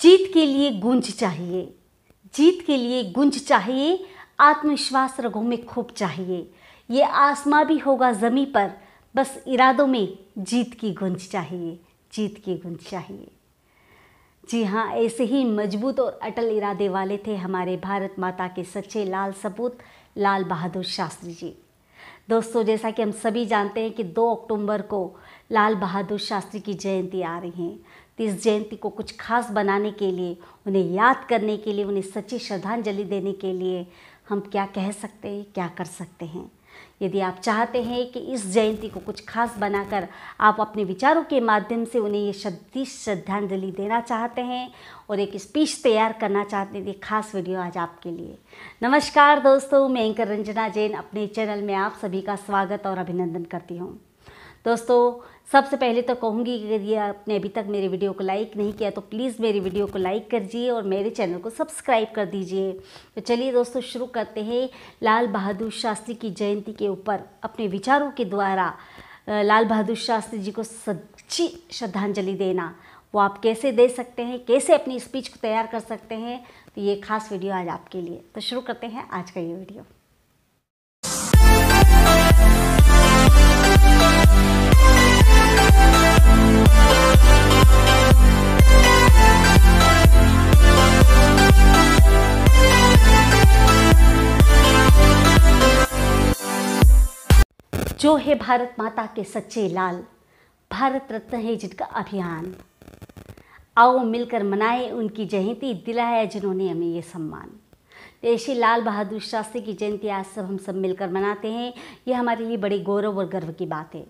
जीत के लिए गूंज चाहिए जीत के लिए गूंज चाहिए आत्मविश्वास रगों में खूब चाहिए ये आसमा भी होगा ज़मी पर बस इरादों में जीत की गूंज चाहिए जीत की गूंज चाहिए जी हाँ ऐसे ही मजबूत और अटल इरादे वाले थे हमारे भारत माता के सच्चे लाल सपूत लाल बहादुर शास्त्री जी दोस्तों जैसा कि हम सभी जानते हैं कि 2 अक्टूबर को लाल बहादुर शास्त्री की जयंती आ रही है इस जयंती को कुछ खास बनाने के लिए उन्हें याद करने के लिए उन्हें सच्ची श्रद्धांजलि देने के लिए हम क्या कह सकते हैं क्या कर सकते हैं यदि आप चाहते हैं कि इस जयंती को कुछ खास बनाकर आप अपने विचारों के माध्यम से उन्हें ये श्रद्धि श्रद्धांजलि देना चाहते हैं और एक स्पीच तैयार करना चाहते हैं ये खास वीडियो आज आपके लिए नमस्कार दोस्तों मैं एंकर रंजना जैन अपने चैनल में आप सभी का स्वागत और अभिनंदन करती हूँ दोस्तों सबसे पहले तो कहूँगी कि ये आपने अभी तक मेरे वीडियो को लाइक नहीं किया तो प्लीज़ मेरी वीडियो को लाइक कर दीजिए और मेरे चैनल को सब्सक्राइब कर दीजिए तो चलिए दोस्तों शुरू करते हैं लाल बहादुर शास्त्री की जयंती के ऊपर अपने विचारों के द्वारा लाल बहादुर शास्त्री जी को सच्ची श्रद्धांजलि देना वो आप कैसे दे सकते हैं कैसे अपनी स्पीच को तैयार कर सकते हैं तो ये खास वीडियो आज आपके लिए तो शुरू करते हैं आज का ये वीडियो जो है भारत माता के सच्चे लाल भारत रत्न है जिनका अभियान आओ मिलकर मनाएं उनकी जयंती दिलाया जिन्होंने हमें ये सम्मान देशी लाल बहादुर शास्त्री की जयंती आज सब हम सब मिलकर मनाते हैं ये हमारे लिए बड़े गौरव और गर्व की बात है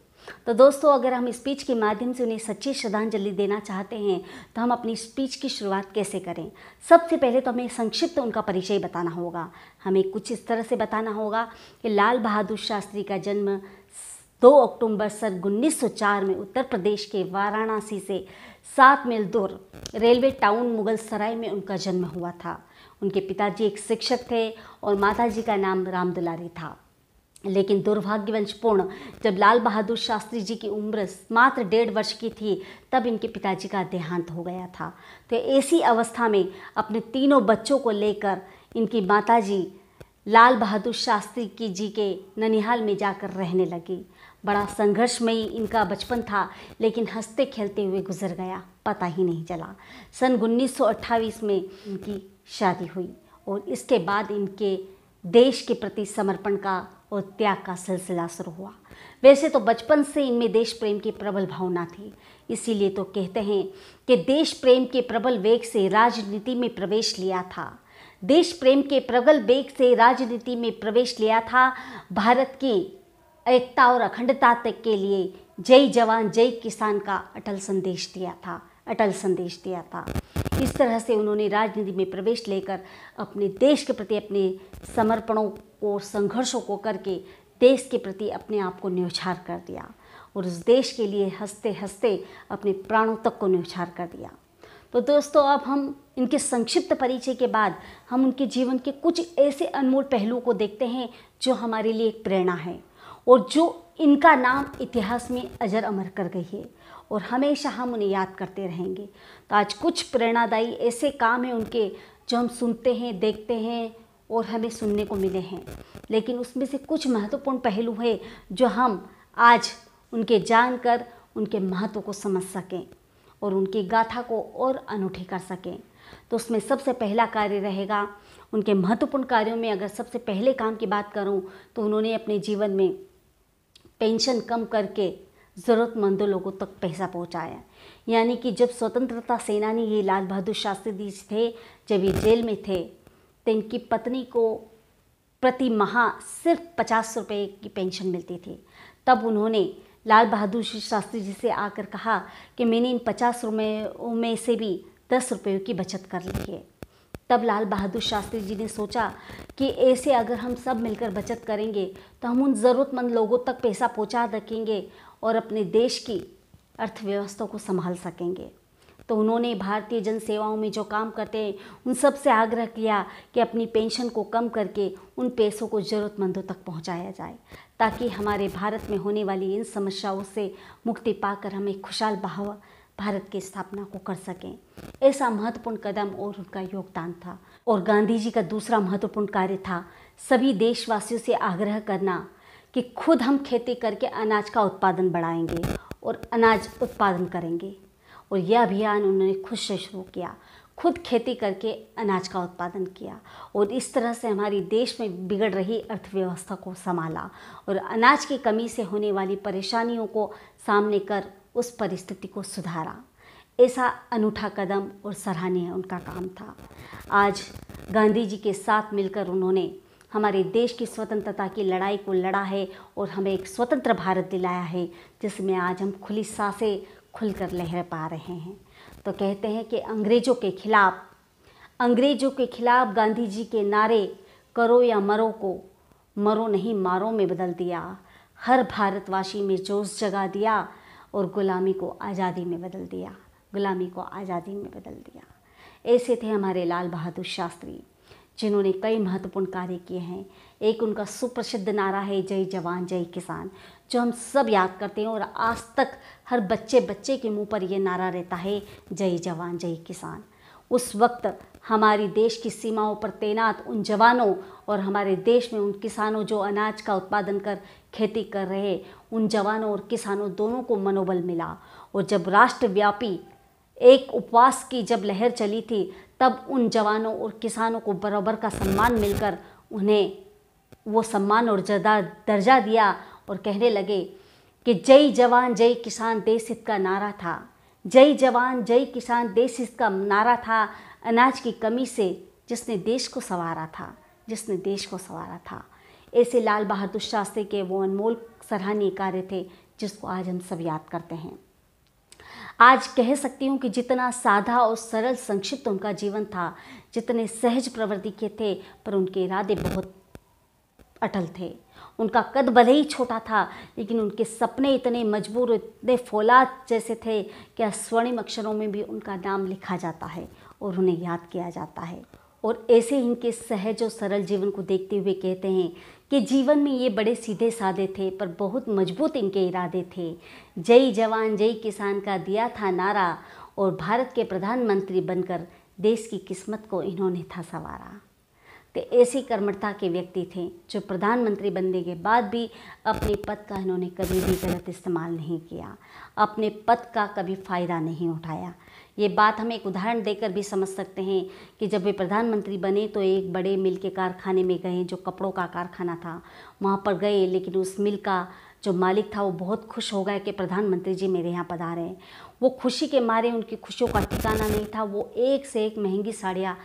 तो दोस्तों अगर हम स्पीच के माध्यम से उन्हें सच्ची श्रद्धांजलि देना चाहते हैं तो हम अपनी स्पीच की शुरुआत कैसे करें सबसे पहले तो हमें संक्षिप्त उनका परिचय बताना होगा हमें कुछ इस तरह से बताना होगा कि लाल बहादुर शास्त्री का जन्म 2 अक्टूबर सन उन्नीस में उत्तर प्रदेश के वाराणसी से सात मील दूर रेलवे टाउन मुगल सराय में उनका जन्म हुआ था उनके पिताजी एक शिक्षक थे और माताजी का नाम राम दुलारी था लेकिन दुर्भाग्यवंशपूर्ण जब लाल बहादुर शास्त्री जी की उम्र मात्र डेढ़ वर्ष की थी तब इनके पिताजी का देहांत हो गया था तो ऐसी अवस्था में अपने तीनों बच्चों को लेकर इनकी माताजी लाल बहादुर शास्त्री की जी के ननिहाल में जाकर रहने लगी बड़ा संघर्षमयी इनका बचपन था लेकिन हंसते खेलते हुए गुजर गया पता ही नहीं चला सन उन्नीस में इनकी शादी हुई और इसके बाद इनके देश के प्रति समर्पण का और त्याग का सिलसिला शुरू हुआ वैसे तो बचपन से इनमें देश प्रेम की प्रबल भावना थी इसीलिए तो कहते हैं कि देश प्रेम के प्रबल वेग से राजनीति में प्रवेश लिया था देश प्रेम के प्रबल वेग से राजनीति में प्रवेश लिया था भारत की एकता और अखंडता तक के लिए जय जवान जय किसान का अटल संदेश दिया था अटल संदेश दिया था इस तरह से उन्होंने राजनीति में प्रवेश लेकर अपने देश के प्रति अपने समर्पणों और संघर्षों को करके देश के प्रति अपने आप को न्यौछार कर दिया और उस देश के लिए हंसते हंसते अपने प्राणों तक को न्यौछार कर दिया तो दोस्तों अब हम इनके संक्षिप्त परिचय के बाद हम उनके जीवन के कुछ ऐसे अनमोल पहलुओं को देखते हैं जो हमारे लिए एक प्रेरणा है और जो इनका नाम इतिहास में अजर अमर कर गई है और हमेशा हम उन्हें याद करते रहेंगे तो आज कुछ प्रेरणादायी ऐसे काम हैं उनके जो हम सुनते हैं देखते हैं और हमें सुनने को मिले हैं लेकिन उसमें से कुछ महत्वपूर्ण पहलू हैं जो हम आज उनके जानकर उनके महत्व को समझ सकें और उनकी गाथा को और अनूठी कर सकें तो उसमें सबसे पहला कार्य रहेगा उनके महत्वपूर्ण कार्यों में अगर सबसे पहले काम की बात करूं तो उन्होंने अपने जीवन में पेंशन कम करके ज़रूरतमंद लोगों तक पैसा पहुंचाया यानी कि जब स्वतंत्रता सेनानी ये लाल बहादुर शास्त्री जी थे जब ये जेल में थे तो इनकी पत्नी को प्रति माह सिर्फ पचास रुपये की पेंशन मिलती थी तब उन्होंने लाल बहादुर शास्त्री जी से आकर कहा कि मैंने इन पचास रुपये में से भी दस रुपये की बचत कर ली है तब लाल बहादुर शास्त्री जी ने सोचा कि ऐसे अगर हम सब मिलकर बचत करेंगे तो हम उन ज़रूरतमंद लोगों तक पैसा पहुंचा सकेंगे और अपने देश की अर्थव्यवस्था को संभाल सकेंगे तो उन्होंने भारतीय जन सेवाओं में जो काम करते हैं उन सब से आग्रह किया कि अपनी पेंशन को कम करके उन पैसों को ज़रूरतमंदों तक पहुंचाया जाए ताकि हमारे भारत में होने वाली इन समस्याओं से मुक्ति पाकर हम एक खुशहाल भाव भारत की स्थापना को कर सकें ऐसा महत्वपूर्ण कदम और उनका योगदान था और गांधी जी का दूसरा महत्वपूर्ण कार्य था सभी देशवासियों से आग्रह करना कि खुद हम खेती करके अनाज का उत्पादन बढ़ाएंगे और अनाज उत्पादन करेंगे और यह अभियान उन्होंने खुद से शुरू किया खुद खेती करके अनाज का उत्पादन किया और इस तरह से हमारी देश में बिगड़ रही अर्थव्यवस्था को संभाला और अनाज की कमी से होने वाली परेशानियों को सामने कर उस परिस्थिति को सुधारा ऐसा अनूठा कदम और सराहनीय उनका काम था आज गांधी जी के साथ मिलकर उन्होंने हमारे देश की स्वतंत्रता की लड़ाई को लड़ा है और हमें एक स्वतंत्र भारत दिलाया है जिसमें आज हम खुली सांसें खुलकर लहर पा रहे हैं तो कहते हैं कि अंग्रेज़ों के खिलाफ़ अंग्रेज़ों के खिलाफ़ गांधी जी के नारे करो या मरो को मरो नहीं मारो में बदल दिया हर भारतवासी में जोश जगा दिया और गुलामी को आज़ादी में बदल दिया गुलामी को आज़ादी में बदल दिया ऐसे थे हमारे लाल बहादुर शास्त्री जिन्होंने कई महत्वपूर्ण कार्य किए हैं एक उनका सुप्रसिद्ध नारा है जय जवान जय किसान जो हम सब याद करते हैं और आज तक हर बच्चे बच्चे के मुंह पर ये नारा रहता है जय जवान जय किसान उस वक्त हमारी देश की सीमाओं पर तैनात उन जवानों और हमारे देश में उन किसानों जो अनाज का उत्पादन कर खेती कर रहे उन जवानों और किसानों दोनों को मनोबल मिला और जब राष्ट्रव्यापी एक उपवास की जब लहर चली थी तब उन जवानों और किसानों को बराबर का सम्मान मिलकर उन्हें वो सम्मान और दर्जा दिया और कहने लगे कि जय जवान जय किसान देश हित का नारा था जय जवान जय किसान देश हित का नारा था अनाज की कमी से जिसने देश को संवारा था जिसने देश को संवारा था ऐसे लाल बहादुर शास्त्री के वो अनमोल सराहनीय कार्य थे जिसको आज हम सब याद करते हैं आज कह सकती हूँ कि जितना साधा और सरल संक्षिप्त उनका जीवन था जितने सहज प्रवृत्ति के थे पर उनके इरादे बहुत अटल थे उनका कद भले ही छोटा था लेकिन उनके सपने इतने मजबूर इतने फौलाद जैसे थे कि स्वर्णिम अक्षरों में भी उनका नाम लिखा जाता है और उन्हें याद किया जाता है और ऐसे इनके सहज और सरल जीवन को देखते हुए कहते हैं कि जीवन में ये बड़े सीधे साधे थे पर बहुत मजबूत इनके इरादे थे जय जवान जय किसान का दिया था नारा और भारत के प्रधानमंत्री बनकर देश की किस्मत को इन्होंने था संवारा तो ऐसी कर्मठता के व्यक्ति थे जो प्रधानमंत्री बनने के बाद भी अपने पद का इन्होंने कभी भी गलत इस्तेमाल नहीं किया अपने पद का कभी फ़ायदा नहीं उठाया ये बात हम एक उदाहरण देकर भी समझ सकते हैं कि जब वे प्रधानमंत्री बने तो एक बड़े मिल के कारखाने में गए जो कपड़ों का कारखाना था वहाँ पर गए लेकिन उस मिल का जो मालिक था वो बहुत खुश हो गया कि प्रधानमंत्री जी मेरे यहाँ पधारे हैं वो खुशी के मारे उनकी खुशियों का ठिकाना नहीं था वो एक से एक महंगी साड़ियाँ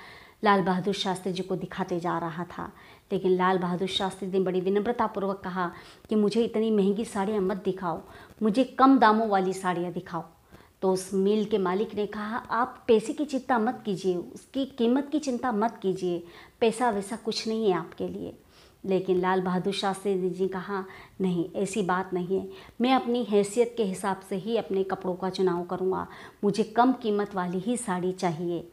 लाल बहादुर शास्त्री जी को दिखाते जा रहा था लेकिन लाल बहादुर शास्त्री ने बड़ी विनम्रतापूर्वक कहा कि मुझे इतनी महंगी साड़ियाँ मत दिखाओ मुझे कम दामों वाली साड़ियाँ दिखाओ तो उस मिल के मालिक ने कहा आप पैसे की चिंता मत कीजिए उसकी कीमत की चिंता मत कीजिए पैसा वैसा कुछ नहीं है आपके लिए लेकिन लाल बहादुर शास्त्री जी कहा नहीं ऐसी बात नहीं है मैं अपनी हैसियत के हिसाब से ही अपने कपड़ों का चुनाव करूँगा मुझे कम कीमत वाली ही साड़ी चाहिए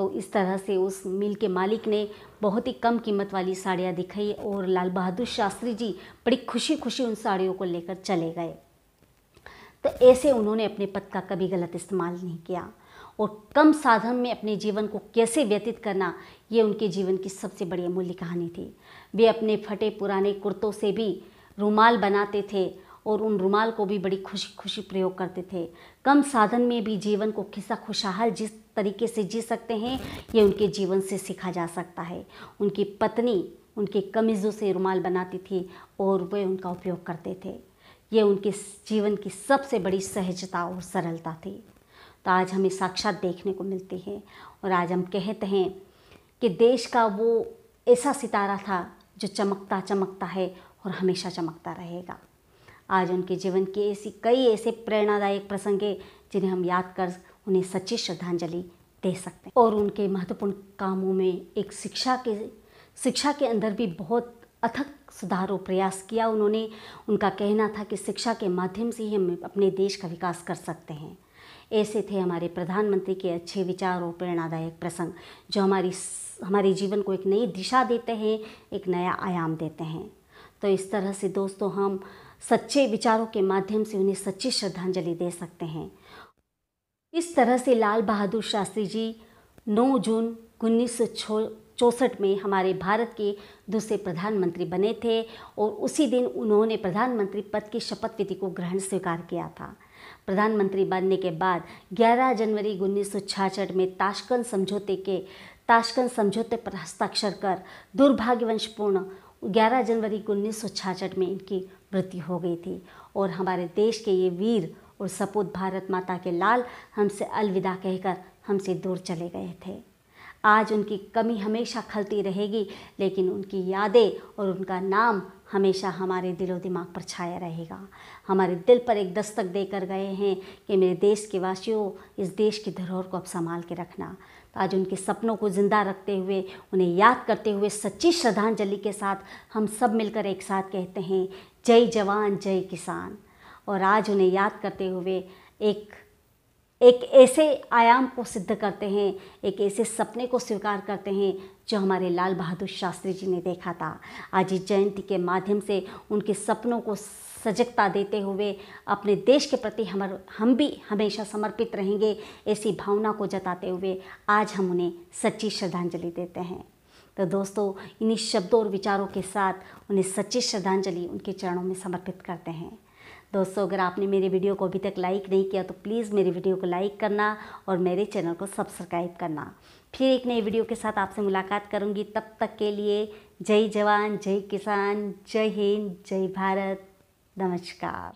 तो इस तरह से उस मिल के मालिक ने बहुत ही कम कीमत वाली साड़ियाँ दिखाई और लाल बहादुर शास्त्री जी बड़ी खुशी खुशी उन साड़ियों को लेकर चले गए तो ऐसे उन्होंने अपने पद का कभी गलत इस्तेमाल नहीं किया और कम साधन में अपने जीवन को कैसे व्यतीत करना ये उनके जीवन की सबसे बड़ी अमूल्य कहानी थी वे अपने फटे पुराने कुर्तों से भी रुमाल बनाते थे और उन रुमाल को भी बड़ी खुशी खुशी प्रयोग करते थे कम साधन में भी जीवन को खिस्सा खुशहाल जिस तरीके से जी सकते हैं ये उनके जीवन से सीखा जा सकता है उनकी पत्नी उनके कमीज़ों से रुमाल बनाती थी और वे उनका उपयोग करते थे ये उनके जीवन की सबसे बड़ी सहजता और सरलता थी तो आज हमें साक्षात देखने को मिलती है और आज हम कहते हैं कि देश का वो ऐसा सितारा था जो चमकता चमकता है और हमेशा चमकता रहेगा आज उनके जीवन के ऐसी कई ऐसे प्रेरणादायक प्रसंग हैं जिन्हें हम याद कर उन्हें सच्ची श्रद्धांजलि दे सकते हैं और उनके महत्वपूर्ण कामों में एक शिक्षा के शिक्षा के अंदर भी बहुत अथक और प्रयास किया उन्होंने उनका कहना था कि शिक्षा के माध्यम से ही हम अपने देश का विकास कर सकते हैं ऐसे थे हमारे प्रधानमंत्री के अच्छे विचार और प्रेरणादायक प्रसंग जो हमारी हमारे जीवन को एक नई दिशा देते हैं एक नया आयाम देते हैं तो इस तरह से दोस्तों हम सच्चे विचारों के माध्यम से उन्हें सच्ची श्रद्धांजलि दे सकते हैं इस तरह से लाल बहादुर शास्त्री जी 9 जून उन्नीस चौंसठ में हमारे भारत के दूसरे प्रधानमंत्री बने थे और उसी दिन उन्होंने प्रधानमंत्री पद की शपथ विधि को ग्रहण स्वीकार किया था प्रधानमंत्री बनने के बाद 11 जनवरी उन्नीस में ताशकंद समझौते के ताशकंद समझौते पर हस्ताक्षर कर दुर्भाग्यवंशपूर्ण 11 जनवरी उन्नीस में इनकी मृत्यु हो गई थी और हमारे देश के ये वीर और सपूत भारत माता के लाल हमसे अलविदा कहकर हमसे दूर चले गए थे आज उनकी कमी हमेशा खलती रहेगी लेकिन उनकी यादें और उनका नाम हमेशा हमारे दिलो दिमाग पर छाया रहेगा हमारे दिल पर एक दस्तक देकर गए हैं कि मेरे देश के वासियों इस देश की धरोहर को अब संभाल के रखना तो आज उनके सपनों को ज़िंदा रखते हुए उन्हें याद करते हुए सच्ची श्रद्धांजलि के साथ हम सब मिलकर एक साथ कहते हैं जय जवान जय किसान और आज उन्हें याद करते हुए एक एक ऐसे आयाम को सिद्ध करते हैं एक ऐसे सपने को स्वीकार करते हैं जो हमारे लाल बहादुर शास्त्री जी ने देखा था आज इस जयंती के माध्यम से उनके सपनों को सजगता देते हुए अपने देश के प्रति हम हम भी हमेशा समर्पित रहेंगे ऐसी भावना को जताते हुए आज हम उन्हें सच्ची श्रद्धांजलि देते हैं तो दोस्तों इन्हीं शब्दों और विचारों के साथ उन्हें सच्ची श्रद्धांजलि उनके चरणों में समर्पित करते हैं दोस्तों अगर आपने मेरे वीडियो को अभी तक लाइक नहीं किया तो प्लीज़ मेरे वीडियो को लाइक करना और मेरे चैनल को सब्सक्राइब करना फिर एक नई वीडियो के साथ आपसे मुलाकात करूंगी तब तक के लिए जय जवान जय किसान जय हिंद जय भारत नमस्कार